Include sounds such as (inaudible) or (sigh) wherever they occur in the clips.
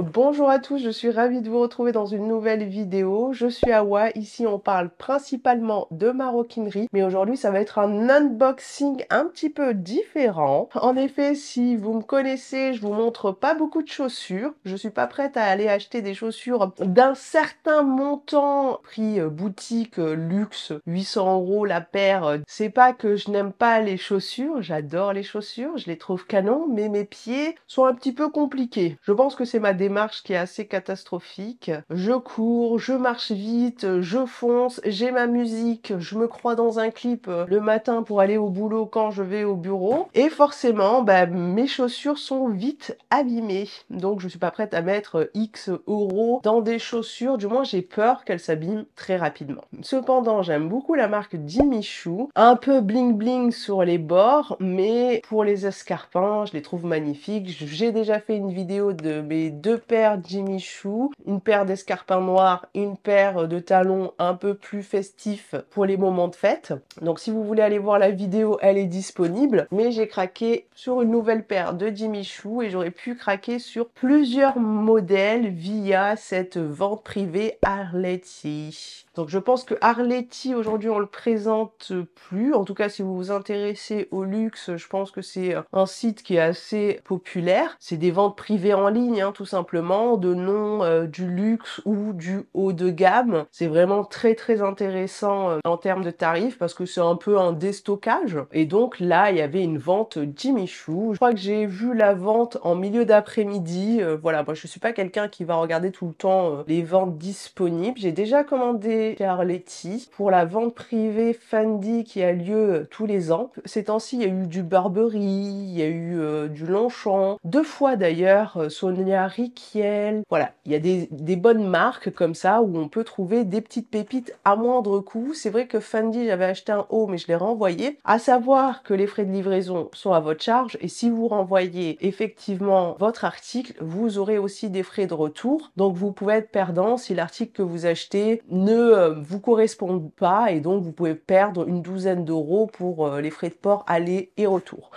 Bonjour à tous, je suis ravie de vous retrouver dans une nouvelle vidéo. Je suis Awa, ici on parle principalement de maroquinerie, mais aujourd'hui ça va être un unboxing un petit peu différent. En effet, si vous me connaissez, je vous montre pas beaucoup de chaussures. Je suis pas prête à aller acheter des chaussures d'un certain montant, prix euh, boutique, euh, luxe, 800 euros la paire. C'est pas que je n'aime pas les chaussures, j'adore les chaussures, je les trouve canon, mais mes pieds sont un petit peu compliqués. Je pense que c'est ma démarche marche qui est assez catastrophique. Je cours, je marche vite, je fonce, j'ai ma musique, je me crois dans un clip euh, le matin pour aller au boulot quand je vais au bureau. Et forcément, bah, mes chaussures sont vite abîmées. Donc je suis pas prête à mettre euh, X euros dans des chaussures. Du moins, j'ai peur qu'elles s'abîment très rapidement. Cependant, j'aime beaucoup la marque Jimmy Un peu bling bling sur les bords, mais pour les escarpins, je les trouve magnifiques. J'ai déjà fait une vidéo de mes deux paire Jimmy Choo, une paire d'escarpins noirs, une paire de talons un peu plus festifs pour les moments de fête. Donc si vous voulez aller voir la vidéo, elle est disponible. Mais j'ai craqué sur une nouvelle paire de Jimmy Choo et j'aurais pu craquer sur plusieurs modèles via cette vente privée Arletty. Donc je pense que Arletty aujourd'hui on le présente plus. En tout cas si vous vous intéressez au luxe, je pense que c'est euh, un site qui est assez populaire. C'est des ventes privées en ligne hein, tout simplement de nom euh, du luxe ou du haut de gamme. C'est vraiment très très intéressant euh, en termes de tarifs parce que c'est un peu un déstockage. Et donc là il y avait une vente Jimmy Choo. Je crois que j'ai vu la vente en milieu d'après-midi. voilà, moi je suis pas quelqu'un qui va regarder tout le temps les ventes disponibles. J'ai déjà commandé Carletti pour la vente privée Fendi qui a lieu euh, tous les ans. Ces temps-ci, il y a eu du Barbery, il y a eu euh, du Longchamp, deux fois d'ailleurs euh, Sonia Riquel. Voilà, il y a des, des, bonnes marques comme ça où on peut trouver des petites pépites à moindre coût. C'est vrai que Fendi, j'avais acheté un haut mais je l'ai renvoyé. À savoir que les frais de livraison sont à votre charge et si vous renvoyez effectivement votre article, vous aurez aussi des frais de retour. Donc vous pouvez être perdant si l'article que vous achetez ne euh, vous correspondent pas et donc vous pouvez perdre une douzaine d'euros pour euh, les frais de port aller et retour.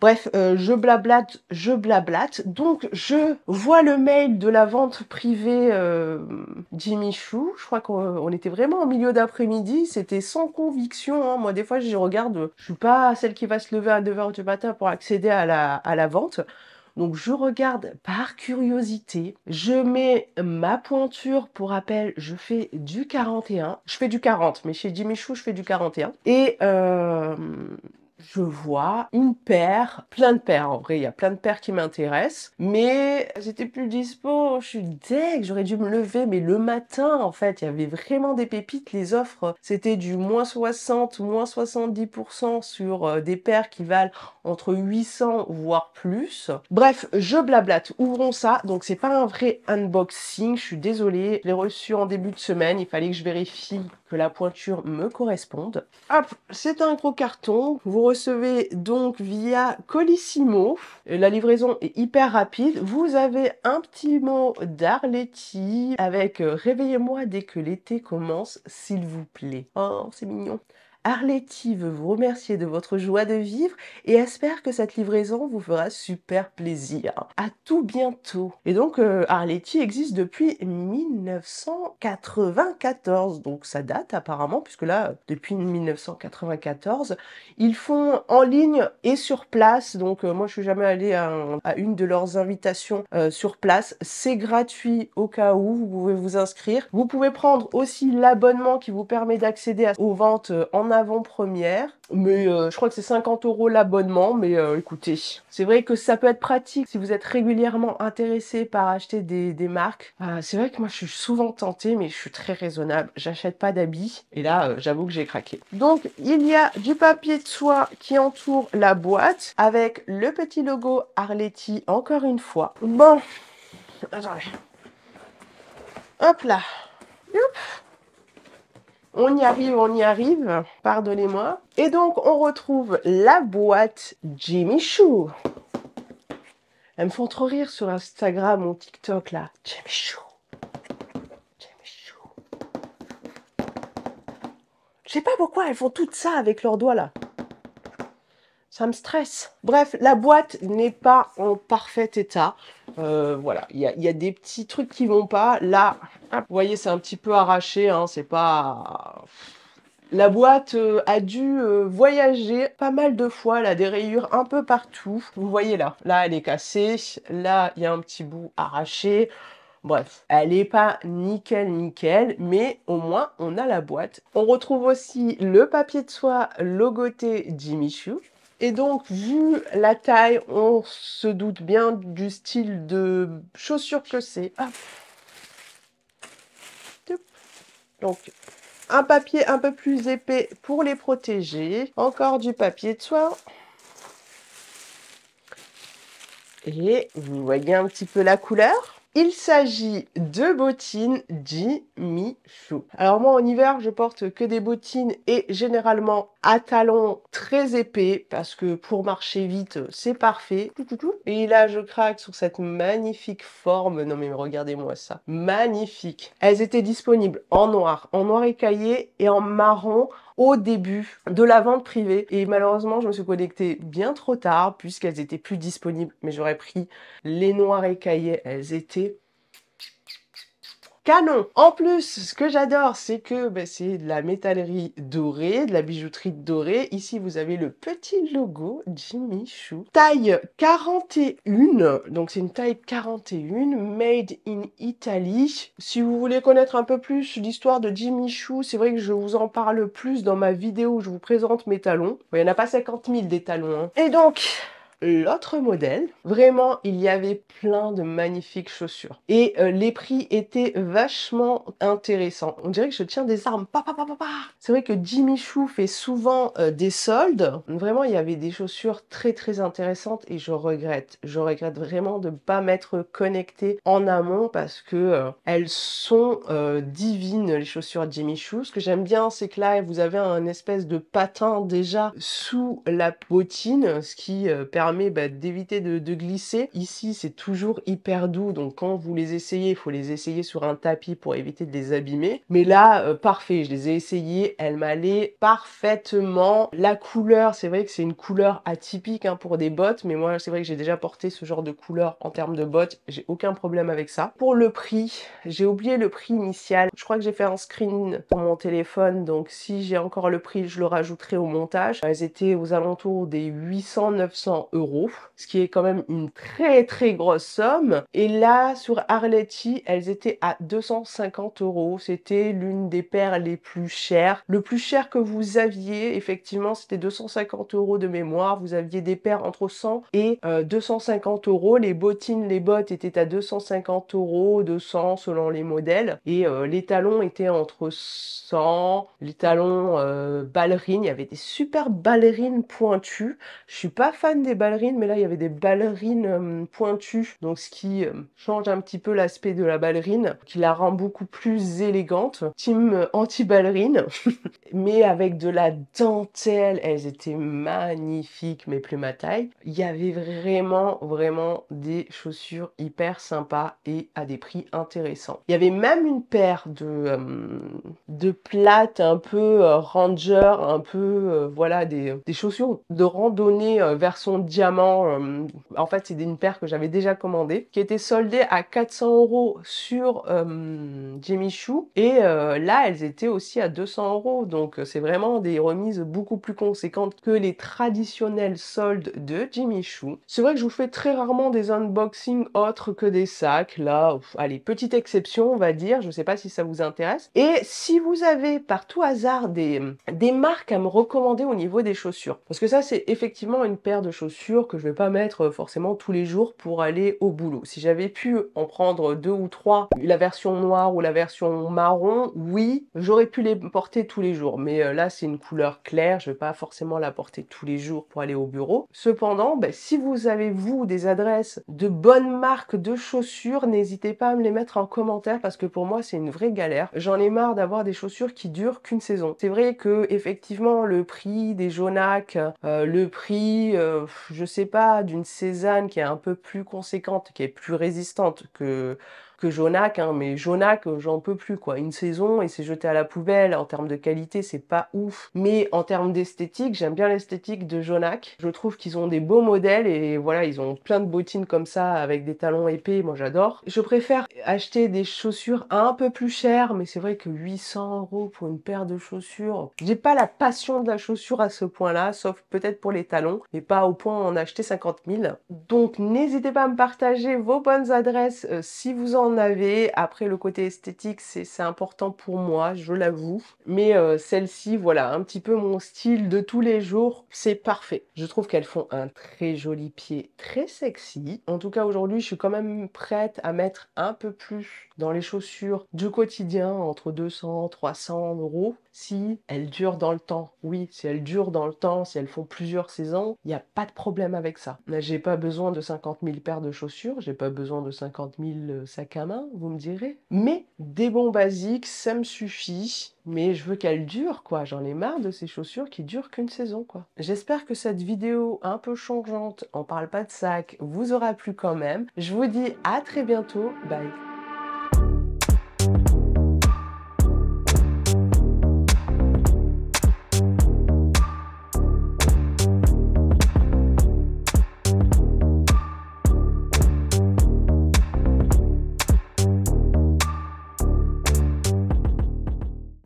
Bref, euh, je blablate, je blablate. Donc, je vois le mail de la vente privée Jimmy Chou. Je crois qu'on était vraiment au milieu d'après-midi. C'était sans conviction. Hein. Moi, des fois, je regarde. Je suis pas celle qui va se lever à 9h du matin pour accéder à la vente. Donc je regarde par curiosité, je mets ma pointure, pour rappel, je fais du 41, je fais du 40, mais chez Jimmy Chou, je fais du 41. Et euh, je vois une paire, plein de paires en vrai, il y a plein de paires qui m'intéressent, mais j'étais plus dispo, je suis deg, j'aurais dû me lever, mais le matin en fait, il y avait vraiment des pépites, les offres, c'était du moins 60, moins 70% sur euh, des paires qui valent entre 800 voire plus. Bref, je blablate, ouvrons ça, donc c'est pas un vrai unboxing, je suis désolée, je l'ai reçu en début de semaine, il fallait que je vérifie que la pointure me corresponde. Hop, c'est un gros carton, vous recevez donc via Colissimo. Euh, la livraison est hyper rapide. Vous avez un petit mot d'Arletty avec euh, Réveillez-moi dès que l'été commence, s'il vous plaît. Oh, c'est mignon. Arletty veut vous remercier de votre joie de vivre et espère que cette livraison vous fera super plaisir. À tout bientôt. Et donc euh, existe depuis 1994, donc ça date apparemment puisque là depuis 1994, ils font en ligne et sur place. Donc euh, moi je suis jamais allée à, une de leurs invitations euh, sur place. C'est gratuit au cas où vous pouvez vous inscrire. Vous pouvez prendre aussi l'abonnement qui vous permet d'accéder aux ventes euh, en avant-première. Mais euh, je crois que c'est 50 euros l'abonnement, mais euh, écoutez, c'est vrai que ça peut être pratique si vous êtes régulièrement intéressé par acheter des, marques. Euh, c'est vrai que moi je suis souvent tentée, mais je suis très raisonnable. J'achète pas d'habits. Et là, j'avoue que j'ai craqué. Donc il y a du papier de soie qui entoure la boîte avec le petit logo Arletty encore une fois. Bon, attendez. Hop là. On y arrive, on y arrive, pardonnez-moi. Et donc, on retrouve la boîte Jimmy Chou. Elles me font trop rire sur Instagram, ou TikTok, là. Jimmy Chou. Jimmy Chou. Je sais pas pourquoi elles font tout ça avec leurs doigts, là me stresse. Bref, la boîte n'est pas en parfait état. Euh, voilà, il y, a, des petits trucs qui vont pas. Là, vous voyez, c'est un petit peu arraché, hein, c'est pas... La boîte euh, a dû euh, voyager pas mal de fois, elle a des rayures un peu partout. Vous voyez là, là elle est cassée, là il y a un petit bout arraché. Bref, elle n'est pas nickel nickel, mais au moins on a la boîte. On retrouve aussi le papier de soie logoté Jimmy Choo. Et donc, vu la taille, on se doute bien du style de chaussures que c'est. Donc, un papier un peu plus épais pour les protéger. Encore du papier de soie. Et vous voyez un petit peu la couleur. Il s'agit de bottines Jimmy Choo. Alors moi en hiver je porte que des bottines et généralement à talons très épais parce que pour marcher vite, c'est parfait. Et là, je craque sur cette magnifique forme. Non mais regardez-moi ça. Magnifique. Elles étaient disponibles en noir, en noir écaillé et en marron au début de la vente privée. Et malheureusement, je me suis connectée bien trop tard puisqu'elles étaient plus disponibles. Mais j'aurais pris les noirs écaillés. Elles étaient canon. En plus, ce que j'adore, c'est que ben, c'est de la métallerie dorée, de la bijouterie dorée. Ici, vous avez le petit logo Jimmy Chou. Taille 41, donc c'est une taille 41, made in Italy. Si vous voulez connaître un peu plus l'histoire de Jimmy Chou, c'est vrai que je vous en parle plus dans ma vidéo où je vous présente mes talons. Il n'y en a pas 50 000 des talons. Hein. Et donc, l'autre modèle. Vraiment, il y avait plein de magnifiques chaussures. Et euh, les prix étaient vachement intéressants. On dirait que je tiens des armes. C'est vrai que Jimmy Choo fait souvent euh, des soldes. Vraiment, il y avait des chaussures très très intéressantes et je regrette. Je regrette vraiment de ne pas m'être connecté en amont parce que euh, elles sont divines, les chaussures Jimmy Choo. Ce que j'aime bien, c'est que là, vous avez un espèce de patin déjà sous la bottine, ce qui permet bah, d'éviter de, glisser. Ici, c'est toujours hyper doux, donc quand vous les essayez, il faut les essayer sur un tapis pour éviter de les abîmer. Mais là, euh, parfait, je les ai essayé elles m'allait parfaitement. La couleur, c'est vrai que c'est une couleur atypique hein, pour des bottes, mais moi, c'est vrai que j'ai déjà porté ce genre de couleur en termes de bottes, j'ai aucun problème avec ça. Pour le prix, j'ai oublié le prix initial. Je crois que j'ai fait un screen pour mon téléphone, donc si j'ai encore le prix, je le rajouterai au montage. Elles étaient aux alentours des 800-900 euros ce qui est quand même une très très grosse somme. Et là, sur Arletty, elles étaient à 250 euros. C'était l'une des paires les plus chères. Le plus cher que vous aviez, effectivement, c'était 250 euros de mémoire. Vous aviez des paires entre 100 et 250 euh, euros. Les bottines, les bottes étaient à 250 euros, 200 selon les modèles. Et euh, les talons étaient entre 100, les talons euh, ballerines. Il y avait des super ballerines pointues. Je suis pas fan des ballerines mais là il y avait des ballerines euh, pointues, donc ce qui euh, change un petit peu l'aspect de la ballerine, qui la rend beaucoup plus élégante. Team euh, anti-ballerine, (laughs) mais avec de la dentelle, elles étaient magnifiques, mais plus ma taille. Il y avait vraiment, vraiment des chaussures hyper sympas et à des prix intéressants. Il y avait même une paire de, de plates un peu ranger, un peu, voilà, des, des, chaussures de randonnée version diamant. Euh, en fait, c'est une paire que j'avais déjà commandée, qui était soldée à 400 euros sur euh, Jimmy Choo. Et euh, là, elles étaient aussi à 200 euros. Donc, c'est vraiment des remises beaucoup plus conséquentes que les traditionnelles soldes de Jimmy Choo. C'est vrai que je vous fais très rarement des unboxings autres que des sacs. Là, allez, petite exception, on va dire. Je sais pas si ça vous intéresse. Et si vous avez par tout hasard des, des marques à me recommander au niveau des chaussures, parce que ça, c'est effectivement une paire de chaussures que je vais pas mettre euh, forcément tous les jours pour aller au boulot. Si j'avais pu en prendre deux ou trois, la version noire ou la version marron, oui, j'aurais pu les porter tous les jours. Mais euh, là, c'est une couleur claire, je vais pas forcément la porter tous les jours pour aller au bureau. Cependant, ben, si vous avez vous des adresses de bonnes marques de chaussures, n'hésitez pas à me les mettre en commentaire parce que pour moi, c'est une vraie galère. J'en ai marre d'avoir des chaussures qui durent qu'une saison. C'est vrai que effectivement, le prix des jaunacs, euh, le prix, je sais pas, d'une Cézanne qui est un peu plus conséquente, qui est plus résistante que que Jonac, hein, mais Jonac, euh, j'en peux plus quoi. Une saison et c'est jeté à la poubelle. En termes de qualité, c'est pas ouf. Mais en termes d'esthétique, j'aime bien l'esthétique de Jonac. Je trouve qu'ils ont des beaux modèles et voilà, ils ont plein de bottines comme ça avec des talons épais. Moi, j'adore. Je préfère acheter des chaussures un peu plus chères, mais c'est vrai que 800 euros pour une paire de chaussures, j'ai pas la passion de la chaussure à ce point-là, sauf peut-être pour les talons, mais pas au point d'en acheter 50 000. Donc, n'hésitez pas à me partager vos bonnes adresses euh, si vous en avait. Après, le côté esthétique, c'est important pour moi, je l'avoue. Mais euh, celle-ci, voilà, un petit peu mon style de tous les jours, c'est parfait. Je trouve qu'elles font un très joli pied, très sexy. En tout cas, aujourd'hui, je suis quand même prête à mettre un peu plus dans les chaussures du quotidien, entre 200, 300 euros si elles durent dans le temps. Oui, si elles durent dans le temps, si elles font plusieurs saisons, il n'y a pas de problème avec ça. J'ai pas besoin de 50 000 paires de chaussures, j'ai pas besoin de 50 000 euh, sacs à main, vous me direz. Mais des bons basiques, ça me suffit mais je veux qu'elles durent, quoi. J'en ai marre de ces chaussures qui durent qu'une saison, quoi. J'espère que cette vidéo un peu changeante, on parle pas de sacs, vous aura plu quand même. Je vous dis à très bientôt. Bye.